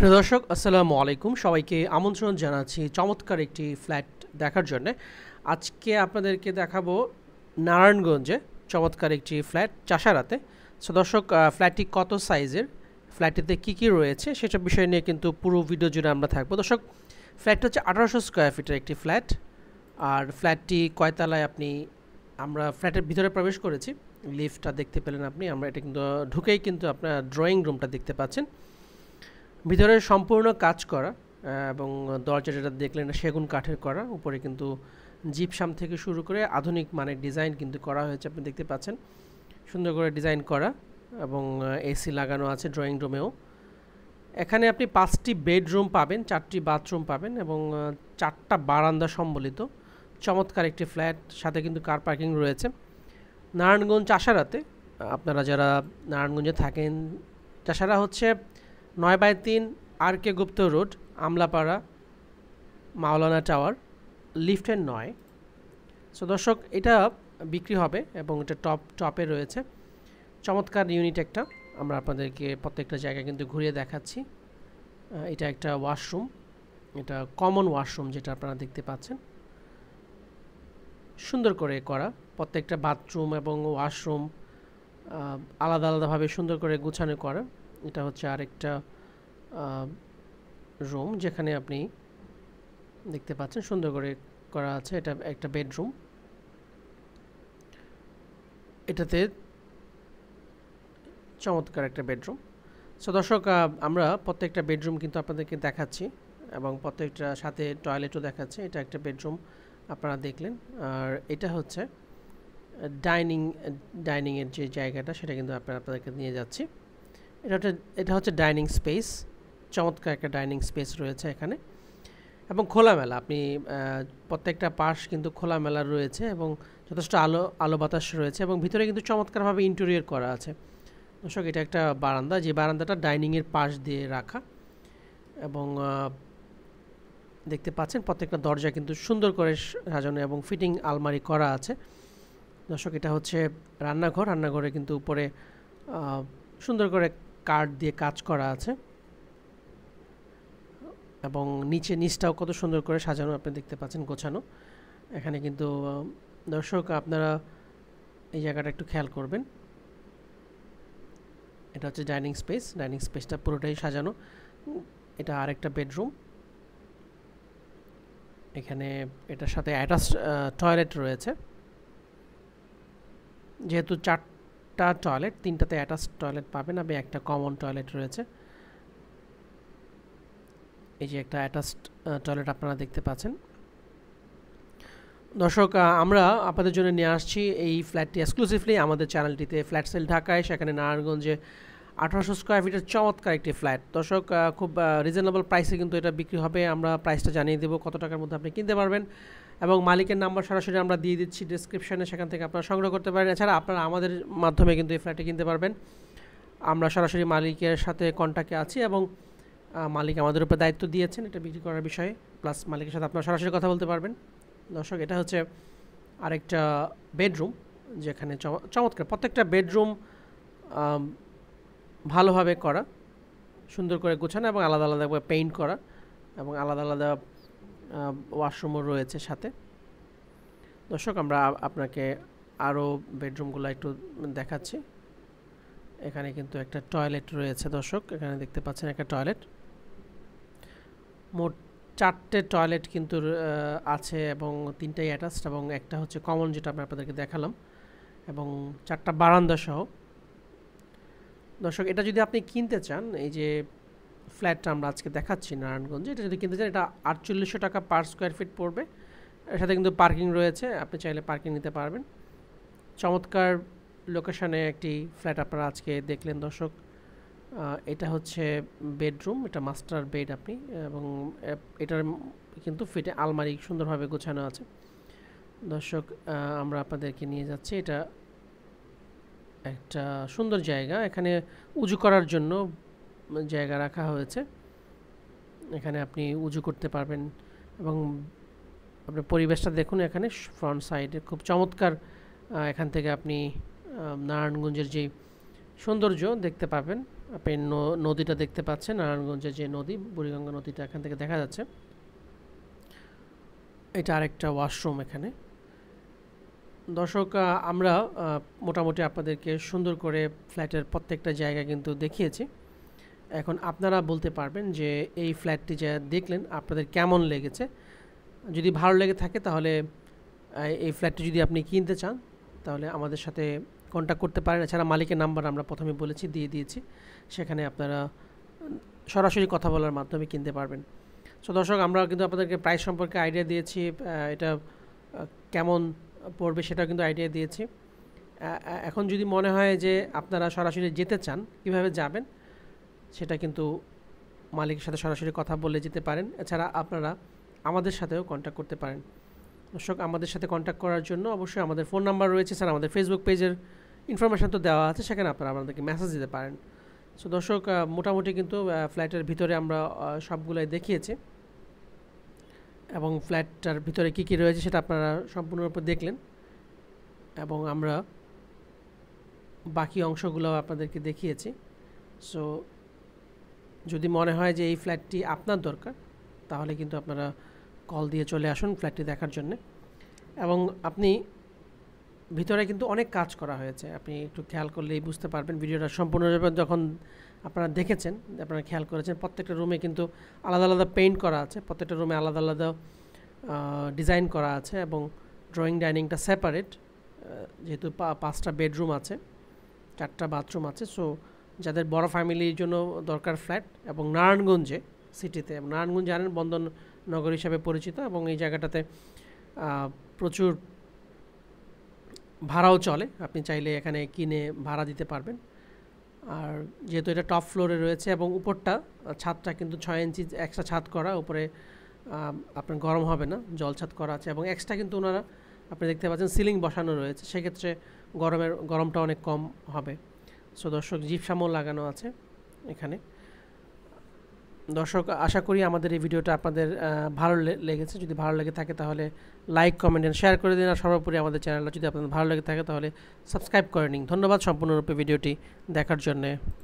প্রিয় দর্শক আসসালামু আলাইকুম সবাইকে আমন্ত্রণ জানাচ্ছি চমৎকার একটি ফ্ল্যাট দেখার জন্য আজকে আপনাদেরকে দেখাবো নারায়ণগঞ্জে চমৎকার একটি ফ্ল্যাট চাষারাতে সো দর্শক ফ্ল্যাটটি কত সাইজের ফ্ল্যাটটিতে কি কি রয়েছে সেসব বিষয় নিয়ে কিন্তু পুরো ভিডিও জুড়ে আমরা থাকবো দর্শক ফ্ল্যাটটা হচ্ছে আঠারোশো স্কোয়ার ফিটের একটি ফ্ল্যাট আর ফ্ল্যাটটি কয়তলায় আপনি আমরা ফ্ল্যাটের ভিতরে প্রবেশ করেছি লিফটটা দেখতে পেলেন আপনি আমরা এটা কিন্তু ঢুকেই কিন্তু আপনার ড্রয়িং রুমটা দেখতে পাচ্ছেন ভিতরে সম্পূর্ণ কাজ করা এবং দরজা যেটা দেখলেন সেগুন কাঠের করা উপরে কিন্তু জিপসাম থেকে শুরু করে আধুনিক মানের ডিজাইন কিন্তু করা হয়েছে আপনি দেখতে পাচ্ছেন সুন্দর করে ডিজাইন করা এবং এসি লাগানো আছে ড্রয়িং রুমেও এখানে আপনি পাঁচটি বেডরুম পাবেন চারটি বাথরুম পাবেন এবং চারটা বারান্দা সম্বলিত চমৎকার একটি ফ্ল্যাট সাথে কিন্তু কার পার্কিং রয়েছে নারায়ণগঞ্জ চাষারাতে আপনারা যারা নারায়ণগঞ্জে থাকেন চাষারা হচ্ছে নয় বাই তিন R K Gupta road Amlapara Maulana tower লিফটের নয় সো দর্শক এটা বিক্রি হবে এবং এটা টপ টপে রয়েছে চমৎকার ইউনিট একটা আমরা আপনাদেরকে প্রত্যেকটা জায়গায় কিন্তু ঘুরিয়ে দেখাচ্ছি এটা একটা ওয়াশরুম এটা কমন ওয়াশরুম যেটা আপনারা দেখতে পাচ্ছেন সুন্দর করে করা প্রত্যেকটা বাথরুম এবং ওয়াশরুম আলাদা আলাদাভাবে সুন্দর করে গুছানো করা এটা হচ্ছে আরেকটা রুম যেখানে আপনি দেখতে পাচ্ছেন সুন্দর করে করা আছে এটা একটা বেডরুম এটাতে চমৎকার একটা বেডরুম সো দর্শক আমরা প্রত্যেকটা বেডরুম কিন্তু আপনাদেরকে দেখাচ্ছি এবং প্রত্যেকটা সাথে টয়লেটও দেখাচ্ছে এটা একটা বেডরুম আপনারা দেখলেন আর এটা হচ্ছে ডাইনিং ডাইনিংয়ের যে জায়গাটা সেটা কিন্তু আপনারা আপনাদেরকে নিয়ে যাচ্ছি এটা এটা হচ্ছে ডাইনিং স্পেস চমৎকার একটা ডাইনিং স্পেস রয়েছে এখানে এবং খোলামেলা আপনি প্রত্যেকটা পাশ কিন্তু খোলামেলা রয়েছে এবং যথেষ্ট আলো আলো বাতাস রয়েছে এবং ভিতরে কিন্তু চমৎকারভাবে ইন্টেরিয়র করা আছে দর্শক এটা একটা বারান্দা যে বারান্দাটা ডাইনিংয়ের পাশ দিয়ে রাখা এবং দেখতে পাচ্ছেন প্রত্যেকটা দরজা কিন্তু সুন্দর করে সাজানো এবং ফিটিং আলমারি করা আছে দর্শক এটা হচ্ছে রান্নাঘর রান্নাঘরে কিন্তু উপরে সুন্দর করে কার্ড দিয়ে কাজ করা আছে এবং নিচে নিচটাও কত সুন্দর করে সাজানো আপনি দেখতে পাচ্ছেন গোছানো এখানে কিন্তু দর্শক আপনারা এই জায়গাটা একটু খেয়াল করবেন এটা হচ্ছে ডাইনিং স্পেস ডাইনিং স্পেসটা পুরোটাই সাজানো এটা আরেকটা বেডরুম এখানে এটার সাথে অ্যাটাচ টয়লেট রয়েছে যেহেতু চার একটা টয়লেট তিনটাতে অ্যাটাচ টয়লেট পাবেন এবং একটা কমন টয়লেট রয়েছে এই যে একটা অ্যাটাচ টয়লেট আপনারা দেখতে পাচ্ছেন দর্শক আমরা আপনাদের জন্য নিয়ে আসছি এই ফ্ল্যাটটি এক্সক্লুসিভলি আমাদের চ্যানেলটিতে ফ্ল্যাট সেল ঢাকায় সেখানে নারায়ণগঞ্জে আঠারোশো স্কোয়ার ফিটের চমৎকার একটি ফ্ল্যাট দর্শক খুব রিজনেবল প্রাইসে কিন্তু এটা বিক্রি হবে আমরা প্রাইসটা জানিয়ে দেবো কত টাকার মধ্যে আপনি কিনতে পারবেন এবং মালিকের নাম্বার সরাসরি আমরা দিয়ে দিচ্ছি ডিসক্রিপশানে সেখান থেকে আপনারা সংগ্রহ করতে পারেন এছাড়া আপনারা আমাদের মাধ্যমে কিন্তু এই ফ্ল্যাটটি কিনতে পারবেন আমরা সরাসরি মালিকের সাথে কন্ট্যাক্টে আছি এবং মালিক আমাদের উপর দায়িত্ব দিয়েছেন এটা বিক্রি করার বিষয়ে প্লাস মালিকের সাথে আপনারা সরাসরি কথা বলতে পারবেন দর্শক এটা হচ্ছে আরেকটা বেডরুম যেখানে চমৎকার প্রত্যেকটা বেডরুম ভালোভাবে করা সুন্দর করে গোছানো এবং আলাদা আলাদা পেইন্ট করা এবং আলাদা আলাদা ওয়াশরুমও রয়েছে সাথে দর্শক আমরা আপনাকে আরও বেডরুমগুলো একটু দেখাচ্ছি এখানে কিন্তু একটা টয়লেট রয়েছে দর্শক এখানে দেখতে পাচ্ছেন একটা টয়লেট মোট চারটে টয়লেট কিন্তু আছে এবং তিনটাই অ্যাটাচড এবং একটা হচ্ছে কমন যেটা আমি আপনাদেরকে দেখালাম এবং চারটা বারান্দা সহ দর্শক এটা যদি আপনি কিনতে চান এই যে ফ্ল্যাটটা আমরা আজকে দেখাচ্ছি নারায়ণগঞ্জে এটা যদি কিনতে চান এটা আটচল্লিশশো টাকা পার স্কোয়ার ফিট পড়বে এর সাথে কিন্তু পার্কিং রয়েছে আপনি চাইলে পার্কিং নিতে পারবেন চমৎকার লোকেশানে একটি ফ্ল্যাট আপনারা আজকে দেখলেন দর্শক এটা হচ্ছে বেডরুম এটা মাস্টার বেড আপনি এবং এটার কিন্তু ফিটে আলমারি সুন্দরভাবে গোছানো আছে দর্শক আমরা আপনাদেরকে নিয়ে যাচ্ছি এটা একটা সুন্দর জায়গা এখানে উজু করার জন্য জায়গা রাখা হয়েছে এখানে আপনি উজু করতে পারবেন এবং আপনার পরিবেশটা দেখুন এখানে ফ্রন্ট সাইডে খুব চমৎকার এখান থেকে আপনি নারায়ণগঞ্জের যে সৌন্দর্য দেখতে পাবেন আপনি নদীটা দেখতে পাচ্ছেন নারায়ণগঞ্জের যে নদী বুড়িগঙ্গা নদীটা এখান থেকে দেখা যাচ্ছে এটা আরেকটা ওয়াশরুম এখানে দর্শক আমরা মোটামুটি আপনাদেরকে সুন্দর করে ফ্ল্যাটের প্রত্যেকটা জায়গা কিন্তু দেখিয়েছি এখন আপনারা বলতে পারবেন যে এই ফ্ল্যাটটি যা দেখলেন আপনাদের কেমন লেগেছে যদি ভালো লেগে থাকে তাহলে এই ফ্ল্যাটটি যদি আপনি কিনতে চান তাহলে আমাদের সাথে কন্ট্যাক্ট করতে পারেন এছাড়া মালিকের নাম্বার আমরা প্রথমে বলেছি দিয়ে দিয়েছি সেখানে আপনারা সরাসরি কথা বলার মাধ্যমে কিনতে পারবেন সো দর্শক আমরা কিন্তু আপনাদেরকে প্রাইস সম্পর্কে আইডিয়া দিয়েছি এটা কেমন পড়বে সেটাও কিন্তু আইডিয়া দিয়েছি এখন যদি মনে হয় যে আপনারা সরাসরি যেতে চান কিভাবে যাবেন সেটা কিন্তু মালিকের সাথে সরাসরি কথা বলে যেতে পারেন এছাড়া আপনারা আমাদের সাথেও কন্ট্যাক্ট করতে পারেন দর্শক আমাদের সাথে কন্ট্যাক্ট করার জন্য অবশ্যই আমাদের ফোন নাম্বার রয়েছে স্যার আমাদের ফেসবুক পেজের ইনফরমেশান তো দেওয়া আছে সেখানে আপনারা আমাদেরকে মেসেজ দিতে পারেন সো দর্শক মোটামুটি কিন্তু ফ্ল্যাটের ভিতরে আমরা সবগুলোই দেখিয়েছি এবং ফ্ল্যাটটার ভিতরে কী কী রয়েছে সেটা আপনারা সম্পূর্ণরূপে দেখলেন এবং আমরা বাকি অংশগুলো আপনাদেরকে দেখিয়েছি সো যদি মনে হয় যে এই ফ্ল্যাটটি আপনার দরকার তাহলে কিন্তু আপনারা কল দিয়ে চলে আসুন ফ্ল্যাটটি দেখার জন্য এবং আপনি ভিতরে কিন্তু অনেক কাজ করা হয়েছে আপনি একটু খেয়াল করলেই বুঝতে পারবেন ভিডিওটা সম্পূর্ণরূপে যখন আপনারা দেখেছেন আপনারা খেয়াল করেছেন প্রত্যেকটা রুমে কিন্তু আলাদা আলাদা পেইন্ট করা আছে প্রত্যেকটা রুমে আলাদা আলাদা ডিজাইন করা আছে এবং ড্রয়িং ডাইনিংটা সেপারেট যেহেতু পাঁচটা বেডরুম আছে চারটা বাথরুম আছে সো যাদের বড় ফ্যামিলির জন্য দরকার ফ্ল্যাট এবং নারায়ণগঞ্জে সিটিতে নারায়ণগঞ্জ জানেন বন্দন নগর হিসাবে পরিচিত এবং এই জায়গাটাতে প্রচুর ভাড়াও চলে আপনি চাইলে এখানে কিনে ভাড়া দিতে পারবেন আর যেহেতু এটা টপ ফ্লোরে রয়েছে এবং উপরটা ছাদটা কিন্তু ছয় ইঞ্চি এক্সট্রা ছাদ করা উপরে আপনার গরম হবে না জল ছাদ করা আছে এবং এক্সট্রা কিন্তু ওনারা আপনি দেখতে পাচ্ছেন সিলিং বসানো রয়েছে সেক্ষেত্রে গরমের গরমটা অনেক কম হবে সো দর্শক জিপসামও লাগানো আছে এখানে দর্শক আশা করি আমাদের এই ভিডিওটা আপনাদের ভালো লেগেছে যদি ভালো লেগে থাকে তাহলে লাইক কমেন্ট এন্ড শেয়ার করে দিন আর সর্বোপরি আমাদের চ্যানেলটা যদি আপনাদের ভালো লেগে থাকে তাহলে সাবস্ক্রাইব করে নিন ধন্যবাদ সম্পূর্ণরূপে ভিডিওটি দেখার জন্যে